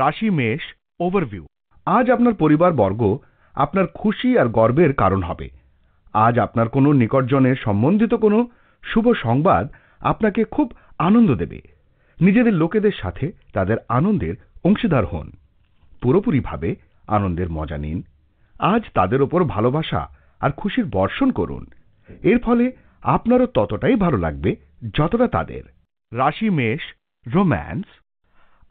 রাশি মেষ ওভারভিউ আজ আপনার পরিবার বর্গ আপনার খুশি আর গর্বের কারণ হবে আজ আপনার কোনো নিকটজনের সম্বন্ধিত কোনো শুভ সংবাদ আপনাকে খুব আনন্দ দেবে নিজেদের লোকেদের সাথে তাদের আনন্দের অংশীদার হন পুরোপুরিভাবে আনন্দের মজা নিন আজ তাদের ওপর ভালোবাসা আর খুশির বর্ষণ করুন এর ফলে আপনারও ততটাই ভালো লাগবে যতটা তাদের রাশি মেষ রোম্যান্স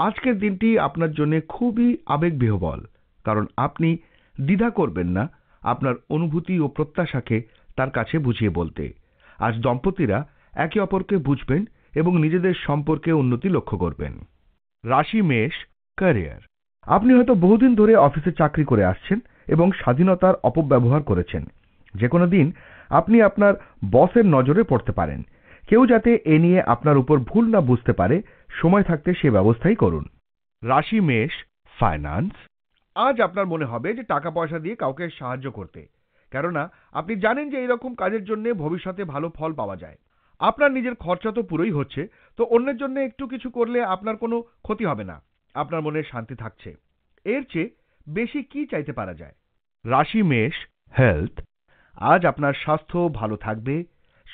আজকের দিনটি আপনার জন্য খুবই আবেগবিহবল কারণ আপনি দ্বিধা করবেন না আপনার অনুভূতি ও প্রত্যাশাকে তার কাছে বুঝিয়ে বলতে আজ দম্পতিরা একে অপরকে বুঝবেন এবং নিজেদের সম্পর্কে উন্নতি লক্ষ্য করবেন রাশি মেষ ক্যারিয়ার আপনি হয়তো বহুদিন ধরে অফিসে চাকরি করে আসছেন এবং স্বাধীনতার অপব্যবহার করেছেন যে কোনো দিন আপনি আপনার বসের নজরে পড়তে পারেন কেউ যাতে এ নিয়ে আপনার উপর ভুল না বুঝতে পারে সময় থাকতে সে ব্যবস্থাই করুন রাশি মেষ ফাইন্যান্স আজ আপনার মনে হবে যে টাকা পয়সা দিয়ে কাউকে সাহায্য করতে কেননা আপনি জানেন যে এইরকম কাজের জন্য ভবিষ্যতে ভালো ফল পাওয়া যায় আপনার নিজের খরচা তো পুরোই হচ্ছে তো অন্যের জন্য একটু কিছু করলে আপনার কোনো ক্ষতি হবে না আপনার মনে শান্তি থাকছে এর চেয়ে বেশি কি চাইতে পারা যায় রাশি মেষ হেলথ আজ আপনার স্বাস্থ্য ভালো থাকবে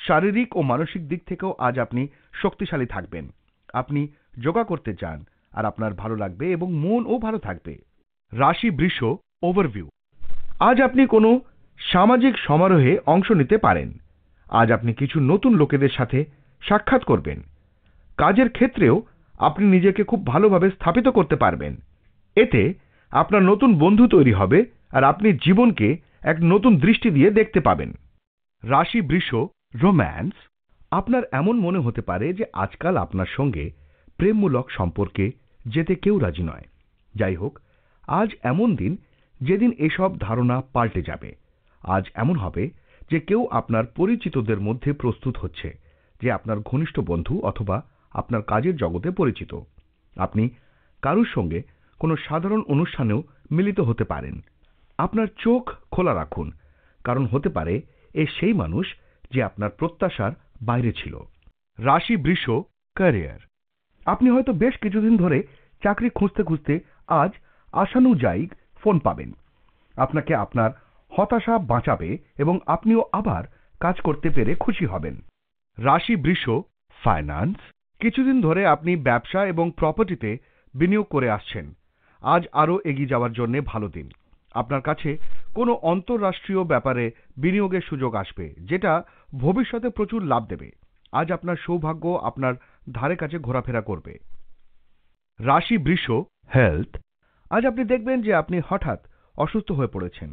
শারীরিক ও মানসিক দিক থেকেও আজ আপনি শক্তিশালী থাকবেন আপনি যোগা করতে চান আর আপনার ভালো লাগবে এবং মনও ভালো থাকবে রাশি বৃষ ওভারভিউ আজ আপনি কোনো সামাজিক সমারোহে অংশ নিতে পারেন আজ আপনি কিছু নতুন লোকেদের সাথে সাক্ষাৎ করবেন কাজের ক্ষেত্রেও আপনি নিজেকে খুব ভালোভাবে স্থাপিত করতে পারবেন এতে আপনার নতুন বন্ধু তৈরি হবে আর আপনি জীবনকে এক নতুন দৃষ্টি দিয়ে দেখতে পাবেন রাশি বৃষ রোম্যান্স আপনার এমন মনে হতে পারে যে আজকাল আপনার সঙ্গে প্রেমমূলক সম্পর্কে যেতে কেউ রাজি নয় যাই হোক আজ এমন দিন যেদিন এসব ধারণা পাল্টে যাবে আজ এমন হবে যে কেউ আপনার পরিচিতদের মধ্যে প্রস্তুত হচ্ছে যে আপনার ঘনিষ্ঠ বন্ধু অথবা আপনার কাজের জগতে পরিচিত আপনি কারুর সঙ্গে কোনো সাধারণ অনুষ্ঠানেও মিলিত হতে পারেন আপনার চোখ খোলা রাখুন কারণ হতে পারে এ সেই মানুষ যে আপনার প্রত্যাশার বাইরে ছিল রাশি বৃষ ক্যারিয়ার আপনি হয়তো বেশ কিছুদিন ধরে চাকরি খুঁজতে খুঁজতে আজ আশানুযায়ী ফোন পাবেন আপনাকে আপনার হতাশা বাঁচাবে এবং আপনিও আবার কাজ করতে পেরে খুশি হবেন রাশি বৃষ ফাইন্যান্স কিছুদিন ধরে আপনি ব্যবসা এবং প্রপার্টিতে বিনিয়োগ করে আসছেন আজ আরও এগিয়ে যাওয়ার জন্য ভালো দিন আপনার কাছে কোনো অন্তর্রাষ্ট্রীয় ব্যাপারে বিনিয়োগের সুযোগ আসবে যেটা ভবিষ্যতে প্রচুর লাভ দেবে আজ আপনার সৌভাগ্য আপনার ধারে কাছে ঘোরাফেরা করবে রাশি বৃষ হেলথ আজ আপনি দেখবেন যে আপনি হঠাৎ অসুস্থ হয়ে পড়েছেন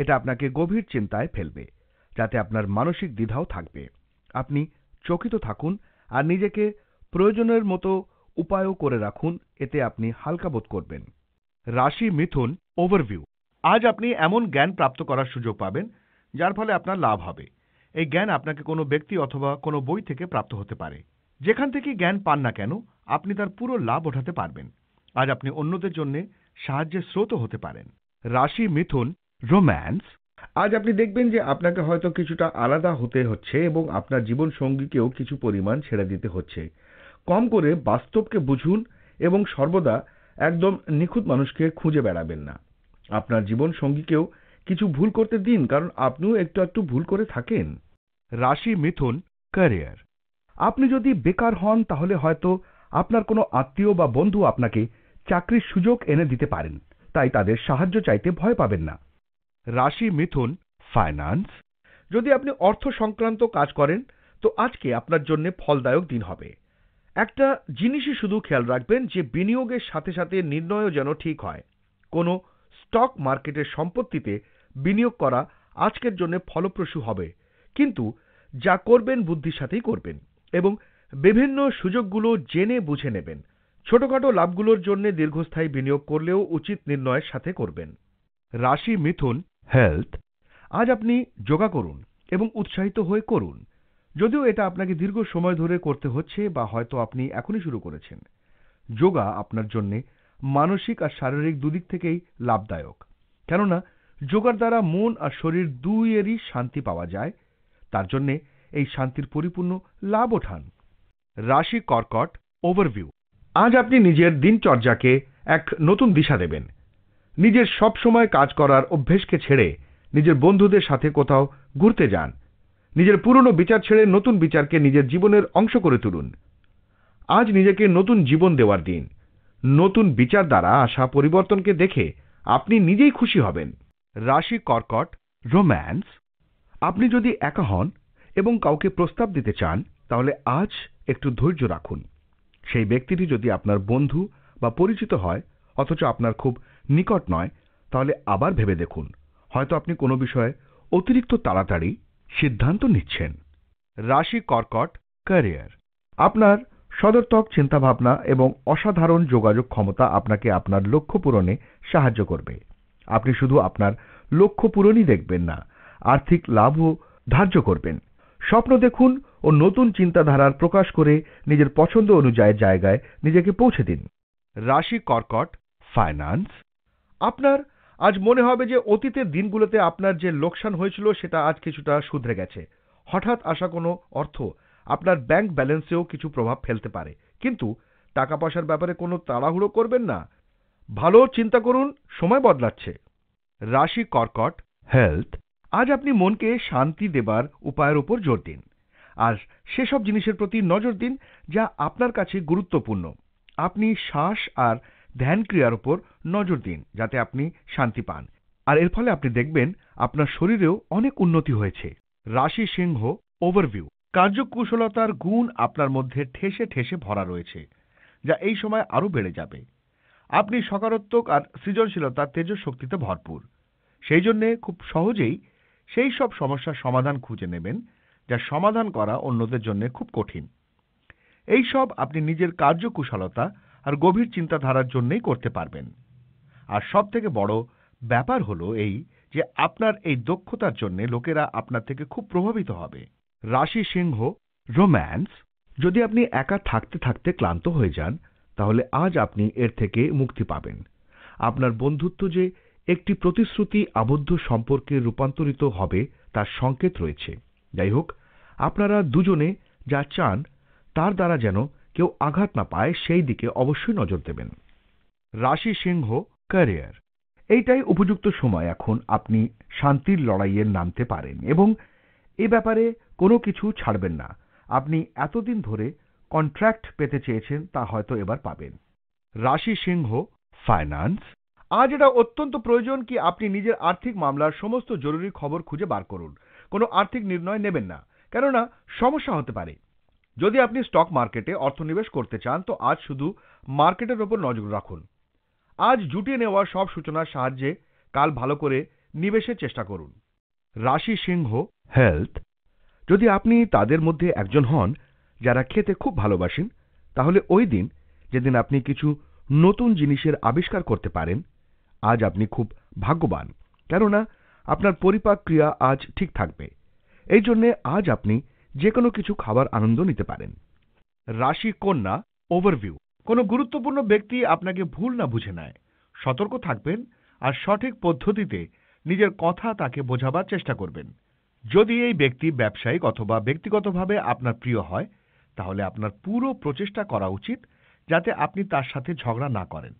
এটা আপনাকে গভীর চিন্তায় ফেলবে যাতে আপনার মানসিক দ্বিধাও থাকবে আপনি চকিত থাকুন আর নিজেকে প্রয়োজনের মতো উপায়ও করে রাখুন এতে আপনি হালকা বোধ করবেন রাশি মিথুন ওভারভিউ আজ আপনি এমন জ্ঞান প্রাপ্ত করার সুযোগ পাবেন যার ফলে আপনার লাভ হবে এই জ্ঞান আপনাকে কোনো ব্যক্তি অথবা কোনো বই থেকে প্রাপ্ত হতে পারে যেখান থেকে জ্ঞান পান না কেন আপনি তার পুরো লাভ ওঠাতে পারবেন আজ আপনি অন্যদের জন্য সাহায্যের স্রোত হতে পারেন রাশি মিথুন রোম্যান্স আজ আপনি দেখবেন যে আপনাকে হয়তো কিছুটা আলাদা হতে হচ্ছে এবং আপনার জীবন সঙ্গীকেও কিছু পরিমাণ ছেড়ে দিতে হচ্ছে কম করে বাস্তবকে বুঝুন এবং সর্বদা একদম নিখুঁত মানুষকে খুঁজে বেড়াবেন না আপনার জীবন সঙ্গীকেও কিছু ভুল করতে দিন কারণ আপনিও একটু একটু ভুল করে থাকেন রাশি মিথুন ক্যারিয়ার আপনি যদি বেকার হন তাহলে হয়তো আপনার কোনো আত্মীয় বা বন্ধু আপনাকে চাকরির সুযোগ এনে দিতে পারেন তাই তাদের সাহায্য চাইতে ভয় পাবেন না রাশি মিথুন ফাইন্যান্স যদি আপনি অর্থ সংক্রান্ত কাজ করেন তো আজকে আপনার জন্য ফলদায়ক দিন হবে একটা জিনিসই শুধু খেয়াল রাখবেন যে বিনিয়োগের সাথে সাথে নির্ণয়ও যেন ঠিক হয় কোনো স্টক মার্কেটের সম্পত্তিতে বিনিয়োগ করা আজকের জন্য ফলপ্রসূ হবে কিন্তু যা করবেন বুদ্ধির সাথেই করবেন এবং বিভিন্ন সুযোগগুলো জেনে বুঝে নেবেন ছোটখাটো লাভগুলোর জন্য দীর্ঘস্থায়ী বিনিয়োগ করলেও উচিত নির্ণয়ের সাথে করবেন রাশি মিথুন হেলথ আজ আপনি যোগা করুন এবং উৎসাহিত হয়ে করুন যদিও এটা আপনাকে দীর্ঘ সময় ধরে করতে হচ্ছে বা হয়তো আপনি এখনই শুরু করেছেন যোগা আপনার জন্য মানসিক আর শারীরিক দুদিক থেকেই লাভদায়ক কেননা যোগার দ্বারা মন আর শরীর দুইয়েরই শান্তি পাওয়া যায় তার জন্যে এই শান্তির পরিপূর্ণ লাভ ওঠান রাশি কর্কট ওভারভিউ আজ আপনি নিজের দিনচর্যাকে এক নতুন দিশা দেবেন নিজের সব সময় কাজ করার অভ্যেসকে ছেড়ে নিজের বন্ধুদের সাথে কোথাও ঘুরতে যান নিজের পুরনো বিচার ছেড়ে নতুন বিচারকে নিজের জীবনের অংশ করে তুলুন আজ নিজেকে নতুন জীবন দেওয়ার দিন নতুন বিচার দ্বারা আসা পরিবর্তনকে দেখে আপনি নিজেই খুশি হবেন রাশি কর্কট রোম্যান্স আপনি যদি একা হন এবং কাউকে প্রস্তাব দিতে চান তাহলে আজ একটু ধৈর্য রাখুন সেই ব্যক্তিটি যদি আপনার বন্ধু বা পরিচিত হয় অথচ আপনার খুব নিকট নয় তাহলে আবার ভেবে দেখুন হয়তো আপনি কোনো বিষয়ে অতিরিক্ত তাড়াতাড়ি সিদ্ধান্ত নিচ্ছেন রাশি কর্কট ক্যারিয়ার আপনার সদর্থক চিন্তাভাবনা এবং অসাধারণ যোগাযোগ ক্ষমতা আপনাকে আপনার লক্ষ্য পূরণে সাহায্য করবে আপনি শুধু আপনার লক্ষ্য পূরণই দেখবেন না আর্থিক লাভও ধার্য করবেন স্বপ্ন দেখুন ও নতুন চিন্তাধারার প্রকাশ করে নিজের পছন্দ অনুযায়ী জায়গায় নিজেকে পৌঁছে দিন রাশি কর্কট ফাইন্যান্স আপনার আজ মনে হবে যে অতীতের দিনগুলোতে আপনার যে লোকসান হয়েছিল সেটা আজ কিছুটা শুধরে গেছে হঠাৎ আসা কোনো অর্থ আপনার ব্যাংক ব্যালেন্সেও কিছু প্রভাব ফেলতে পারে কিন্তু টাকা পয়সার ব্যাপারে কোনো তাড়াহুড়ো করবেন না ভালো চিন্তা করুন সময় বদলাচ্ছে রাশি কর্কট হেলথ আজ আপনি মনকে শান্তি দেবার উপায়ের উপর জোর দিন আর সেসব জিনিসের প্রতি নজর দিন যা আপনার কাছে গুরুত্বপূর্ণ আপনি শ্বাস আর ধ্যান ক্রিয়ার উপর নজর দিন যাতে আপনি শান্তি পান আর এর ফলে আপনি দেখবেন আপনার শরীরেও অনেক উন্নতি হয়েছে রাশি সিংহ ওভারভিউ কার্যকুশলতার গুণ আপনার মধ্যে ঠেসে ঠেসে ভরা রয়েছে যা এই সময় আরও বেড়ে যাবে আপনি সকারাত্মক আর সৃজনশীলতা তেজ শক্তিতে ভরপুর সেই জন্যে খুব সহজেই সেই সব সমস্যার সমাধান খুঁজে নেবেন যা সমাধান করা অন্যদের জন্য খুব কঠিন এই সব আপনি নিজের কার্যকুশলতা আর গভীর চিন্তাধারার জন্যই করতে পারবেন আর সব থেকে বড় ব্যাপার হলো এই যে আপনার এই দক্ষতার জন্য লোকেরা আপনার থেকে খুব প্রভাবিত হবে রাশি সিংহ রোম্যান্স যদি আপনি একা থাকতে থাকতে ক্লান্ত হয়ে যান তাহলে আজ আপনি এর থেকে মুক্তি পাবেন আপনার বন্ধুত্ব যে একটি প্রতিশ্রুতি আবদ্ধ সম্পর্কে রূপান্তরিত হবে তার সংকেত রয়েছে যাই হোক আপনারা দুজনে যা চান তার দ্বারা যেন কেউ আঘাত না পায় সেই দিকে অবশ্যই নজর দেবেন রাশি সিংহ ক্যারিয়ার এইটাই উপযুক্ত সময় এখন আপনি শান্তির লড়াইয়ে নামতে পারেন এবং এ ব্যাপারে কোনো কিছু ছাড়বেন না আপনি এতদিন ধরে কন্ট্রাক্ট পেতে চেয়েছেন তা হয়তো এবার পাবেন রাশি সিংহ ফাইন্যান্স আজ এটা অত্যন্ত প্রয়োজন কি আপনি নিজের আর্থিক মামলার সমস্ত জরুরি খবর খুঁজে বার করুন কোনো আর্থিক নির্ণয় নেবেন না কেননা সমস্যা হতে পারে যদি আপনি স্টক মার্কেটে অর্থনিবেশ করতে চান তো আজ শুধু মার্কেটের ওপর নজর রাখুন আজ জুটিয়ে নেওয়া সব সূচনার সাহায্যে কাল ভালো করে নিবেশের চেষ্টা করুন রাশি সিংহ হেলথ যদি আপনি তাদের মধ্যে একজন হন যারা খেতে খুব ভালোবাসেন তাহলে ওই দিন যেদিন আপনি কিছু নতুন জিনিসের আবিষ্কার করতে পারেন আজ আপনি খুব ভাগ্যবান কেননা আপনার পরিপাক ক্রিয়া আজ ঠিক থাকবে এই জন্যে আজ আপনি যে কোনো কিছু খাবার আনন্দ নিতে পারেন রাশি কন্যা ওভারভিউ কোনো গুরুত্বপূর্ণ ব্যক্তি আপনাকে ভুল না বুঝে নেয় সতর্ক থাকবেন আর সঠিক পদ্ধতিতে নিজের কথা তাকে বোঝাবার চেষ্টা করবেন যদি এই ব্যক্তি ব্যবসায়িক অথবা ব্যক্তিগতভাবে আপনার প্রিয় হয় তাহলে আপনার পুরো প্রচেষ্টা করা উচিত যাতে আপনি তার সাথে ঝগড়া না করেন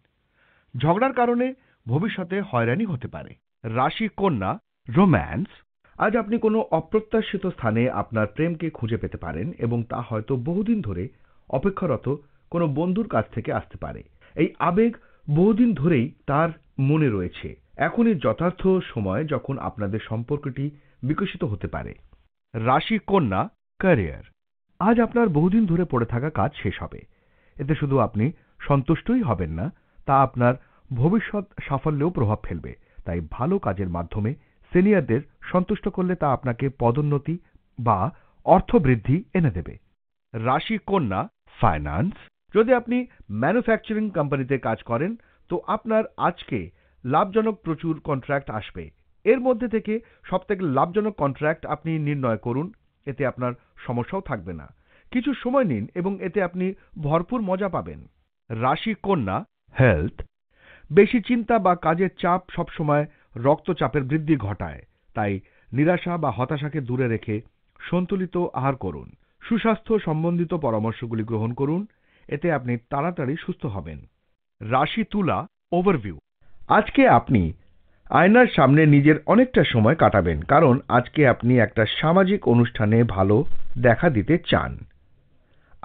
ঝগড়ার কারণে ভবিষ্যতে হয়রানি হতে পারে রাশি কন্যা রোম্যান্স আজ আপনি কোনো অপ্রত্যাশিত স্থানে আপনার প্রেমকে খুঁজে পেতে পারেন এবং তা হয়তো বহুদিন ধরে অপেক্ষারত কোনো বন্ধুর কাছ থেকে আসতে পারে এই আবেগ বহুদিন ধরেই তার মনে রয়েছে এখনই যথার্থ সময় যখন আপনাদের সম্পর্কটি বিকশিত হতে পারে রাশি কন্যা ক্যারিয়ার আজ আপনার বহুদিন ধরে পড়ে থাকা কাজ শেষ হবে এতে শুধু আপনি সন্তুষ্টই হবেন না তা আপনার ভবিষ্যৎ সাফল্যেও প্রভাব ফেলবে তাই ভালো কাজের মাধ্যমে সিনিয়রদের সন্তুষ্ট করলে তা আপনাকে পদোন্নতি বা অর্থবৃদ্ধি এনে দেবে রাশি কন্যা ফাইন্যান্স যদি আপনি ম্যানুফ্যাকচারিং কোম্পানিতে কাজ করেন তো আপনার আজকে লাভজনক প্রচুর কন্ট্রাক্ট আসবে এর মধ্যে থেকে সবথেকে লাভজনক কন্ট্রাক্ট আপনি নির্ণয় করুন এতে আপনার সমস্যাও থাকবে না কিছু সময় নিন এবং এতে আপনি ভরপুর মজা পাবেন রাশি কন্যা হেলথ বেশি চিন্তা বা কাজের চাপ সবসময় রক্তচাপের বৃদ্ধি ঘটায় তাই নিরাশা বা হতাশাকে দূরে রেখে সন্তুলিত আহার করুন সুস্বাস্থ্য সম্বন্ধিত পরামর্শগুলি গ্রহণ করুন এতে আপনি তাড়াতাড়ি সুস্থ হবেন রাশি তুলা ওভারভিউ আজকে আপনি আয়নার সামনে নিজের অনেকটা সময় কাটাবেন কারণ আজকে আপনি একটা সামাজিক অনুষ্ঠানে ভালো দেখা দিতে চান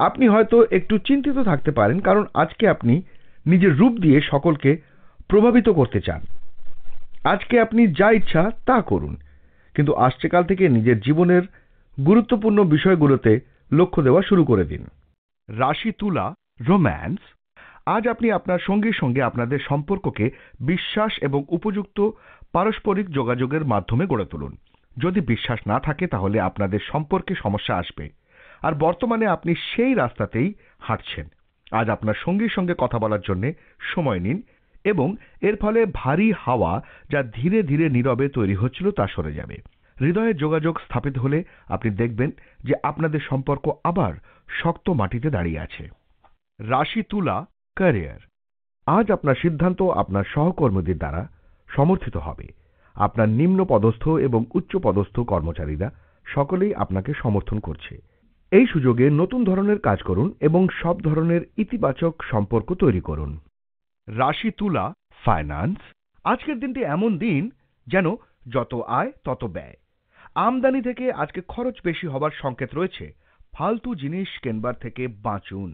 আপনি হয়তো একটু চিন্তিত থাকতে পারেন কারণ আজকে আপনি নিজের রূপ দিয়ে সকলকে প্রভাবিত করতে চান আজকে আপনি যা ইচ্ছা তা করুন কিন্তু আসছেকাল থেকে নিজের জীবনের গুরুত্বপূর্ণ বিষয়গুলোতে লক্ষ্য দেওয়া শুরু করে দিন রাশি তুলা রোম্যান্স আজ আপনি আপনার সঙ্গীর সঙ্গে আপনাদের সম্পর্ককে বিশ্বাস এবং উপযুক্ত পারস্পরিক যোগাযোগের মাধ্যমে গড়ে তুলুন যদি বিশ্বাস না থাকে তাহলে আপনাদের সম্পর্কে সমস্যা আসবে আর বর্তমানে আপনি সেই রাস্তাতেই হাঁটছেন আজ আপনার সঙ্গীর সঙ্গে কথা বলার জন্য সময় নিন এবং এর ফলে ভারী হাওয়া যা ধীরে ধীরে নীরবে তৈরি হচ্ছিল তা সরে যাবে হৃদয়ের যোগাযোগ স্থাপিত হলে আপনি দেখবেন যে আপনাদের সম্পর্ক আবার শক্ত মাটিতে দাঁড়িয়ে আছে রাশি তুলা ক্যারিয়ার আজ আপনার সিদ্ধান্ত আপনার সহকর্মীদের দ্বারা সমর্থিত হবে আপনার নিম্ন পদস্থ এবং উচ্চ পদস্থ কর্মচারীরা সকলেই আপনাকে সমর্থন করছে এই সুযোগে নতুন ধরনের কাজ করুন এবং সব ধরনের ইতিবাচক সম্পর্ক তৈরি করুন রাশি তুলা ফাইন্যান্স আজকের দিনটি এমন দিন যেন যত আয় তত ব্যয় আমদানি থেকে আজকে খরচ বেশি হবার সংকেত রয়েছে ফালতু জিনিস কেনবার থেকে বাঁচুন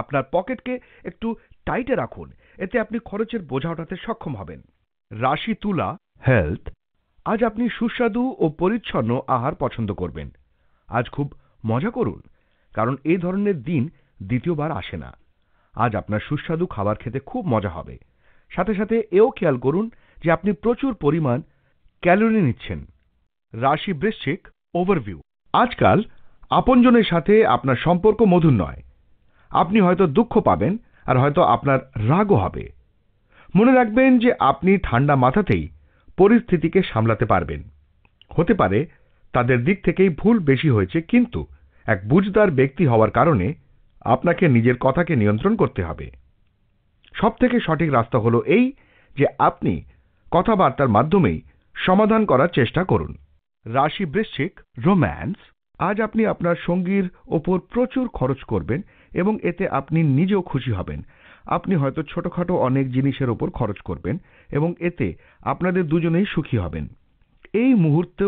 আপনার পকেটকে একটু টাইটে রাখুন এতে আপনি খরচের বোঝা ওঠাতে সক্ষম হবেন রাশি তুলা হেলথ আজ আপনি সুস্বাদু ও পরিচ্ছন্ন আহার পছন্দ করবেন আজ খুব মজা করুন কারণ এই ধরনের দিন দ্বিতীয়বার আসে না আজ আপনার সুস্বাদু খাবার খেতে খুব মজা হবে সাথে সাথে এও খেয়াল করুন যে আপনি প্রচুর পরিমাণ ক্যালোরি নিচ্ছেন রাশি বৃশ্চিক ওভারভিউ আজকাল আপনজনের সাথে আপনার সম্পর্ক মধুর নয় আপনি হয়তো দুঃখ পাবেন আর হয়তো আপনার রাগও হবে মনে রাখবেন যে আপনি ঠান্ডা মাথাতেই পরিস্থিতিকে সামলাতে পারবেন হতে পারে তাদের দিক থেকেই ভুল বেশি হয়েছে কিন্তু এক বুঝদার ব্যক্তি হওয়ার কারণে আপনাকে নিজের কথাকে নিয়ন্ত্রণ করতে হবে সবথেকে সঠিক রাস্তা হলো এই যে আপনি কথাবার্তার মাধ্যমেই সমাধান করার চেষ্টা করুন রাশি বৃশ্চিক রোম্যান্স আজ আপনি আপনার সঙ্গীর ওপর প্রচুর খরচ করবেন এবং এতে আপনি নিজেও খুশি হবেন আপনি হয়তো ছোটখাটো অনেক জিনিসের ওপর খরচ করবেন এবং এতে আপনাদের দুজনেই সুখী হবেন এই মুহূর্ত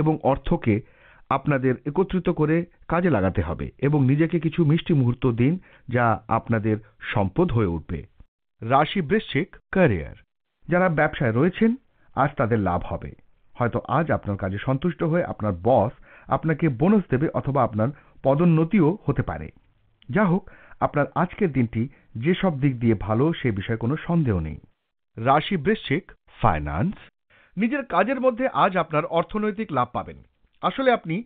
এবং অর্থকে আপনাদের একত্রিত করে কাজে লাগাতে হবে এবং নিজেকে কিছু মিষ্টি মুহূর্ত দিন যা আপনাদের সম্পদ হয়ে উঠবে রাশি বৃশ্চিক ক্যারিয়ার যারা ব্যবসায় রয়েছেন আজ তাদের লাভ হবে হয়তো আজ আপনার কাজে সন্তুষ্ট হয়ে আপনার বস আপনাকে বোনাস দেবে অথবা আপনার পদোন্নতিও হতে পারে যা হোক আপনার আজকের দিনটি যেসব দিক দিয়ে ভালো সে বিষয়ে কোনো সন্দেহ নেই রাশি বৃশ্চিক ফাইন্যান্স নিজের কাজের মধ্যে আজ আপনার অর্থনৈতিক লাভ পাবেন আসলে আপনি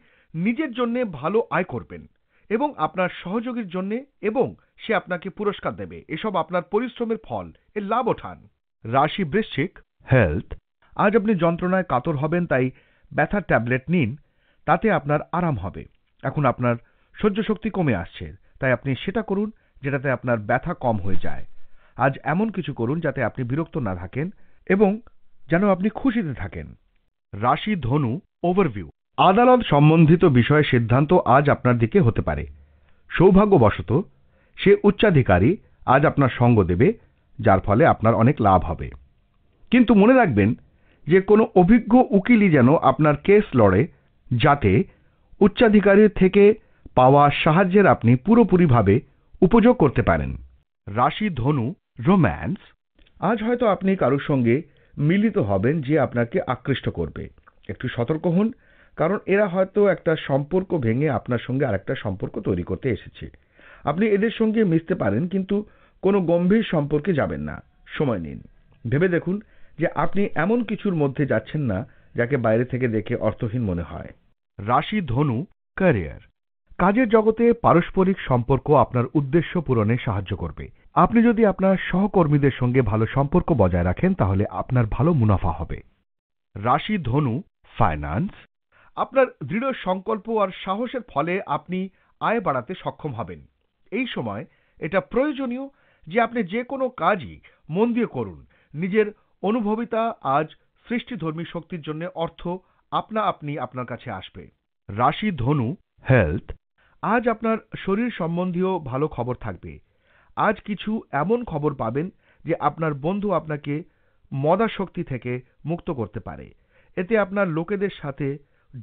নিজের জন্য ভালো আয় করবেন এবং আপনার সহযোগীর জন্য এবং সে আপনাকে পুরস্কার দেবে এসব আপনার পরিশ্রমের ফল এর লাভ ওঠান রাশি বৃশ্চিক হেলথ আজ আপনি যন্ত্রণায় কাতর হবেন তাই ব্যথার ট্যাবলেট নিন তাতে আপনার আরাম হবে এখন আপনার সহ্য শক্তি কমে আসছে তাই আপনি সেটা করুন যেটাতে আপনার ব্যথা কম হয়ে যায় আজ এমন কিছু করুন যাতে আপনি বিরক্ত না থাকেন এবং যেন আপনি খুশিতে থাকেন রাশি ধনু ওভারভিউ আদালত সম্বন্ধিত বিষয়ে সিদ্ধান্ত আজ আপনার দিকে হতে পারে সৌভাগ্যবশত সে উচ্চাধিকারী আজ আপনার সঙ্গ দেবে যার ফলে আপনার অনেক লাভ হবে কিন্তু মনে রাখবেন যে কোনো অভিজ্ঞ উকিলই যেন আপনার কেস লড়ে যাতে উচ্চাধিকারীর থেকে পাওয়া সাহায্যের আপনি পুরোপুরিভাবে উপযোগ করতে পারেন রাশি ধনু রোম্যান্স আজ হয়তো আপনি কারোর সঙ্গে মিলিত হবেন যে আপনাকে আকৃষ্ট করবে একটু সতর্ক হন কারণ এরা হয়তো একটা সম্পর্ক ভেঙে আপনার সঙ্গে আরেকটা সম্পর্ক তৈরি করতে এসেছে আপনি এদের সঙ্গে মিশতে পারেন কিন্তু কোনো গম্ভীর সম্পর্কে যাবেন না সময় নিন ভেবে দেখুন যে আপনি এমন কিছুর মধ্যে যাচ্ছেন না যাকে বাইরে থেকে দেখে অর্থহীন মনে হয় রাশি ধনু ক্যারিয়ার কাজের জগতে পারস্পরিক সম্পর্ক আপনার উদ্দেশ্য পূরণে সাহায্য করবে আপনি যদি আপনার সহকর্মীদের সঙ্গে ভালো সম্পর্ক বজায় রাখেন তাহলে আপনার ভালো মুনাফা হবে রাশি ধনু ফাইন্যান্স আপনার দৃঢ় সংকল্প আর সাহসের ফলে আপনি আয় বাড়াতে সক্ষম হবেন এই সময় এটা প্রয়োজনীয় যে আপনি যে কোনো কাজই মন দিয়ে করুন নিজের অনুভবিতা আজ সৃষ্টিধর্মী শক্তির জন্য অর্থ আপনা আপনি আপনার কাছে আসবে রাশি ধনু হেলথ আজ আপনার শরীর সম্বন্ধীয় ভালো খবর থাকবে আজ কিছু এমন খবর পাবেন যে আপনার বন্ধু আপনাকে মদাশক্তি থেকে মুক্ত করতে পারে এতে আপনার লোকেদের সাথে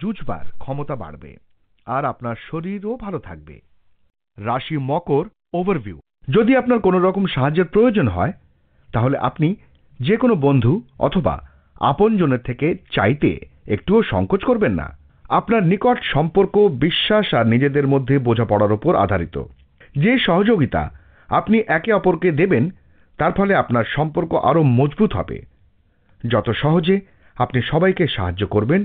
জুজবার ক্ষমতা বাড়বে আর আপনার শরীরও ভালো থাকবে রাশি মকর ওভারভিউ যদি আপনার কোনো রকম সাহায্যের প্রয়োজন হয় তাহলে আপনি যে কোনো বন্ধু অথবা আপনজনের থেকে চাইতে একটুও সংকোচ করবেন না আপনার নিকট সম্পর্ক বিশ্বাস আর নিজেদের মধ্যে বোঝাপড়ার উপর আধারিত যে সহযোগিতা আপনি একে অপরকে দেবেন তার ফলে আপনার সম্পর্ক আরও মজবুত হবে যত সহজে আপনি সবাইকে সাহায্য করবেন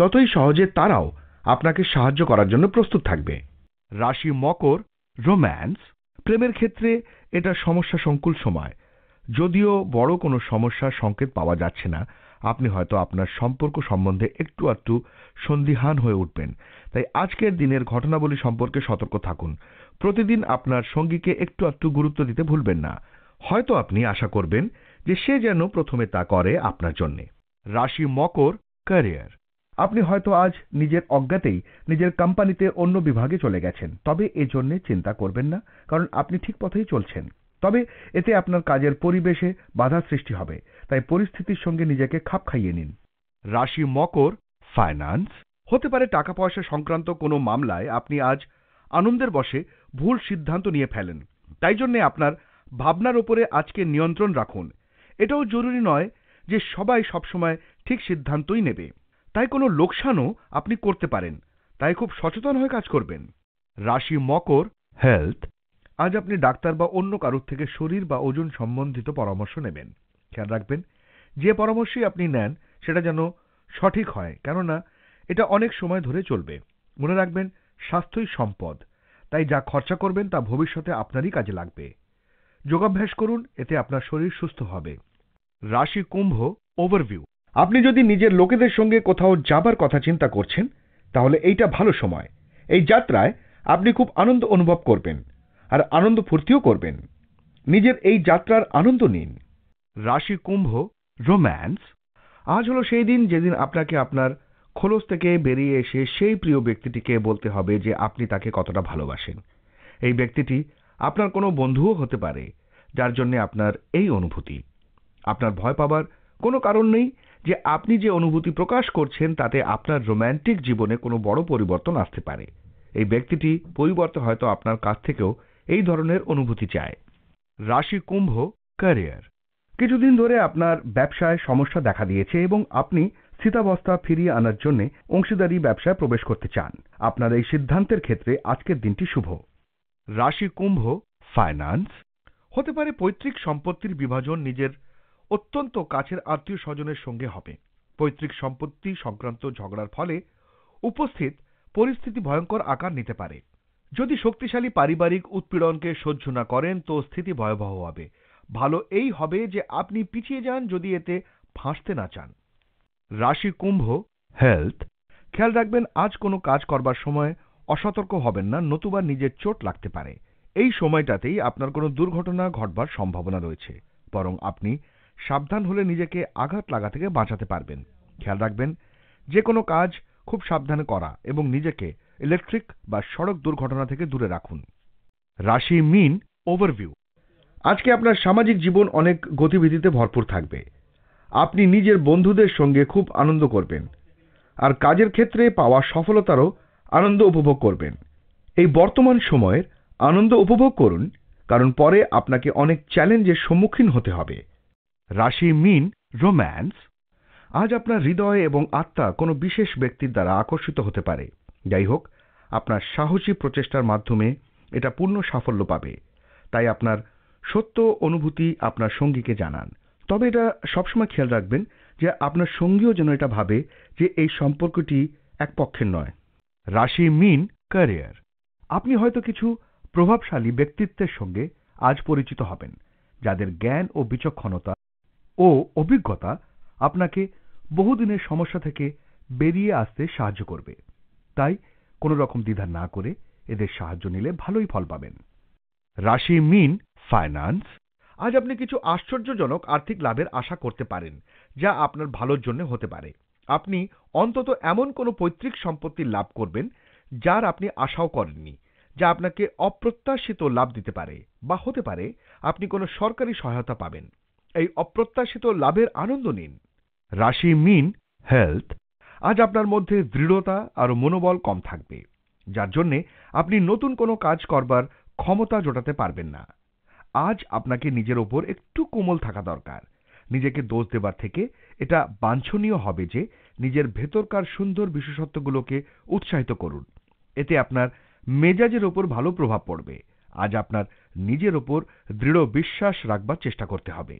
ততই সহজে তারাও আপনাকে সাহায্য করার জন্য প্রস্তুত থাকবে রাশি মকর রোম্যান্স প্রেমের ক্ষেত্রে এটা সমস্যা সংকুল সময় যদিও বড় কোনো সমস্যার সংকেত পাওয়া যাচ্ছে না আপনি হয়তো আপনার সম্পর্ক সম্বন্ধে একটু আধটু সন্দিহান হয়ে উঠবেন তাই আজকের দিনের ঘটনাবলী সম্পর্কে সতর্ক থাকুন প্রতিদিন আপনার সঙ্গীকে একটু আধটু গুরুত্ব দিতে ভুলবেন না হয়তো আপনি আশা করবেন যে সে যেন প্রথমে তা করে আপনার জন্যে রাশি মকর ক্যারিয়ার আপনি হয়তো আজ নিজের অজ্ঞাতেই নিজের কোম্পানিতে অন্য বিভাগে চলে গেছেন তবে এজন্যে চিন্তা করবেন না কারণ আপনি ঠিক পথেই চলছেন তবে এতে আপনার কাজের পরিবেশে বাধা সৃষ্টি হবে তাই পরিস্থিতির সঙ্গে নিজেকে খাপ খাইয়ে নিন রাশি মকর ফাইন্যান্স হতে পারে টাকা পয়সা সংক্রান্ত কোনো মামলায় আপনি আজ আনন্দের বসে ভুল সিদ্ধান্ত নিয়ে ফেলেন তাই জন্যে আপনার ভাবনার উপরে আজকে নিয়ন্ত্রণ রাখুন এটাও জরুরি নয় যে সবাই সবসময় ঠিক সিদ্ধান্তই নেবে তাই কোনো লোকসানও আপনি করতে পারেন তাই খুব সচেতন হয়ে কাজ করবেন রাশি মকর হেলথ আজ আপনি ডাক্তার বা অন্য কারোর থেকে শরীর বা ওজন সম্বন্ধিত পরামর্শ নেবেন খেয়াল রাখবেন যে পরামর্শই আপনি নেন সেটা যেন সঠিক হয় কেননা এটা অনেক সময় ধরে চলবে মনে রাখবেন স্বাস্থ্যই সম্পদ তাই যা খরচা করবেন তা ভবিষ্যতে আপনারই কাজে লাগবে যোগাভ্যাস করুন এতে আপনার শরীর সুস্থ হবে রাশি কুম্ভ ওভারভিউ আপনি যদি নিজের লোকেদের সঙ্গে কোথাও যাবার কথা চিন্তা করছেন তাহলে এইটা ভালো সময় এই যাত্রায় আপনি খুব আনন্দ অনুভব করবেন আর আনন্দ ফুর্তিও করবেন নিজের এই যাত্রার আনন্দ নিন রাশি কুম্ভ রোম্যান্স আজ হলো সেই দিন যেদিন আপনাকে আপনার খোলস থেকে বেরিয়ে এসে সেই প্রিয় ব্যক্তিটিকে বলতে হবে যে আপনি তাকে কতটা ভালোবাসেন এই ব্যক্তিটি আপনার কোনো বন্ধুও হতে পারে যার জন্যে আপনার এই অনুভূতি আপনার ভয় পাবার কোনো কারণ নেই যে আপনি যে অনুভূতি প্রকাশ করছেন তাতে আপনার রোম্যান্টিক জীবনে কোনো বড় পরিবর্তন আসতে পারে এই ব্যক্তিটি পরিবর্তে হয়তো আপনার কাছ থেকেও এই ধরনের অনুভূতি চায় রাশি কুম্ভ ক্যারিয়ার কিছুদিন ধরে আপনার ব্যবসায় সমস্যা দেখা দিয়েছে এবং আপনি স্থিতাবস্থা ফিরিয়ে আনার জন্য অংশীদারি ব্যবসায় প্রবেশ করতে চান আপনার এই সিদ্ধান্তের ক্ষেত্রে আজকের দিনটি শুভ রাশি কুম্ভ ফাইন্যান্স হতে পারে পৈতৃক সম্পত্তির বিভাজন নিজের অত্যন্ত কাছের আত্মীয় স্বজনের সঙ্গে হবে পৈতৃক সম্পত্তি সংক্রান্ত ঝগড়ার ফলে উপস্থিত পরিস্থিতি ভয়ঙ্কর আকার নিতে পারে যদি শক্তিশালী পারিবারিক উৎপীড়নকে সহ্য না করেন তো স্থিতি ভয়াবহ হবে ভালো এই হবে যে আপনি পিছিয়ে যান যদি এতে ফাঁসতে না চান রাশি কুম্ভ হেলথ খেয়াল রাখবেন আজ কোনো কাজ করবার সময় অসতর্ক হবেন না নতুবা নিজের চোট লাগতে পারে এই সময়টাতেই আপনার কোনো দুর্ঘটনা ঘটবার সম্ভাবনা রয়েছে বরং আপনি সাবধান হলে নিজেকে আঘাত লাগা থেকে বাঁচাতে পারবেন খেয়াল রাখবেন যে কোনো কাজ খুব সাবধানে করা এবং নিজেকে ইলেকট্রিক বা সড়ক দুর্ঘটনা থেকে দূরে রাখুন রাশি মিন ওভারভিউ আজকে আপনার সামাজিক জীবন অনেক গতিবিধিতে ভরপুর থাকবে আপনি নিজের বন্ধুদের সঙ্গে খুব আনন্দ করবেন আর কাজের ক্ষেত্রে পাওয়া সফলতারও আনন্দ উপভোগ করবেন এই বর্তমান সময়ের আনন্দ উপভোগ করুন কারণ পরে আপনাকে অনেক চ্যালেঞ্জের সম্মুখীন হতে হবে রাশি মিন রোম্যান্স আজ আপনার হৃদয় এবং আত্মা কোনো বিশেষ ব্যক্তির দ্বারা আকর্ষিত হতে পারে যাই হোক আপনার সাহসী প্রচেষ্টার মাধ্যমে এটা পূর্ণ সাফল্য পাবে তাই আপনার সত্য অনুভূতি আপনার সঙ্গীকে জানান তবে এটা সবসময় খেয়াল রাখবেন যে আপনার সঙ্গীও যেন এটা ভাবে যে এই সম্পর্কটি এক পক্ষের নয় রাশি মিন ক্যারিয়ার আপনি হয়তো কিছু প্রভাবশালী ব্যক্তিত্বের সঙ্গে আজ পরিচিত হবেন যাদের জ্ঞান ও বিচক্ষণতা ও অভিজ্ঞতা আপনাকে বহুদিনের সমস্যা থেকে বেরিয়ে আসতে সাহায্য করবে তাই কোনো রকম দ্বিধা না করে এদের সাহায্য নিলে ভালোই ফল পাবেন রাশি মিন ফাইন্যান্স আজ আপনি কিছু আশ্চর্যজনক আর্থিক লাভের আশা করতে পারেন যা আপনার ভালোর জন্য হতে পারে আপনি অন্তত এমন কোনো পৈতৃক সম্পত্তি লাভ করবেন যার আপনি আশাও করেননি যা আপনাকে অপ্রত্যাশিত লাভ দিতে পারে বা হতে পারে আপনি কোনো সরকারি সহায়তা পাবেন এই অপ্রত্যাশিত লাভের আনন্দ নিন রাশি মিন হেলথ আজ আপনার মধ্যে দৃঢ়তা আর মনোবল কম থাকবে যার জন্যে আপনি নতুন কোনো কাজ করবার ক্ষমতা জোটাতে পারবেন না আজ আপনাকে নিজের ওপর একটু কোমল থাকা দরকার নিজেকে দোষ দেবার থেকে এটা বাঞ্ছনীয় হবে যে নিজের ভেতরকার সুন্দর বিশেষত্বগুলোকে উৎসাহিত করুন এতে আপনার মেজাজের ওপর ভালো প্রভাব পড়বে আজ আপনার নিজের ওপর দৃঢ় বিশ্বাস রাখবার চেষ্টা করতে হবে